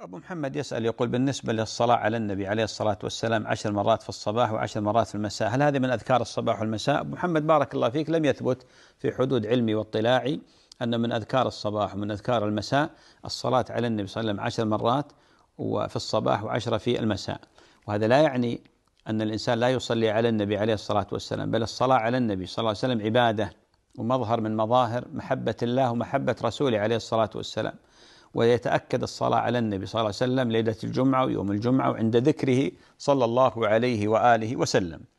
أبو محمد يسأل يقول بالنسبة للصلاة على النبي عليه الصلاة والسلام عشر مرات في الصباح وعشر مرات في المساء هل هذه من أذكار الصباح والمساء أبو محمد بارك الله فيك لم يثبت في حدود علمي واطلاعي أن من أذكار الصباح ومن أذكار المساء الصلاة على النبي صلى الله عليه وسلم عشر مرات وفي الصباح وعشرة في المساء وهذا لا يعني أن الإنسان لا يصلي على النبي عليه الصلاة والسلام بل الصلاة على النبي صلى الله عليه وسلم عبادة ومظهر من مظاهر محبة الله ومحبة رسوله عليه الصلاة والسلام ويتأكد الصلاة على النبي صلى الله عليه وسلم ليلة الجمعة ويوم الجمعة وعند ذكره صلى الله عليه وآله وسلم